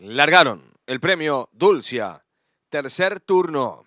Largaron el premio Dulcia. Tercer turno.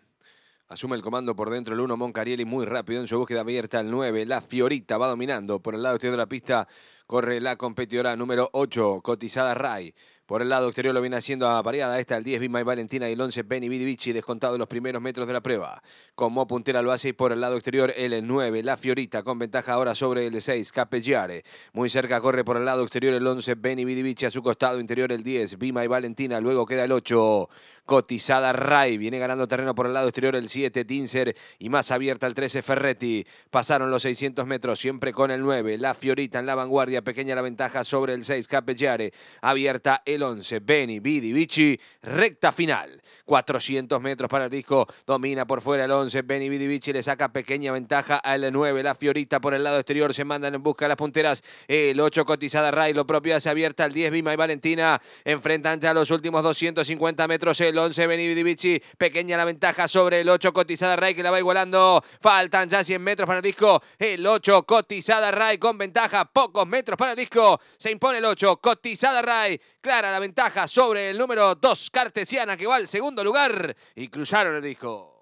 Asume el comando por dentro el 1 Moncarielli muy rápido en su búsqueda abierta al 9. La Fiorita va dominando por el lado exterior de la pista Corre la competidora número 8, cotizada Ray Por el lado exterior lo viene haciendo a variada. Esta el 10, Vima y Valentina y el 11, Benny Vidivici, descontado en los primeros metros de la prueba. Como puntera lo hace y por el lado exterior el 9, La Fiorita, con ventaja ahora sobre el 6, capellare Muy cerca corre por el lado exterior el 11, Benny Vidivici, a su costado interior el 10, Vima y Valentina. Luego queda el 8, Cotizada Ray Viene ganando terreno por el lado exterior el 7, Tinser. Y más abierta el 13, Ferretti. Pasaron los 600 metros, siempre con el 9, La Fiorita en la vanguardia pequeña la ventaja sobre el 6, Capellare. Abierta el 11, Beni, Vidi, Vici, recta final. 400 metros para el disco, domina por fuera el 11, Beni, Vidi, Vici le saca pequeña ventaja al 9, la Fiorita por el lado exterior, se mandan en busca de las punteras, el 8 cotizada Ray, lo propio hace abierta el 10, Vima y Valentina, enfrentan ya los últimos 250 metros, el 11, Beni, Vidi, pequeña la ventaja sobre el 8, cotizada Ray que la va igualando, faltan ya 100 metros para el disco, el 8, cotizada Ray con ventaja, pocos metros para el disco. Se impone el 8. Cotizada Ray. Clara la ventaja sobre el número 2, Cartesiana, que va al segundo lugar. Y cruzaron el disco.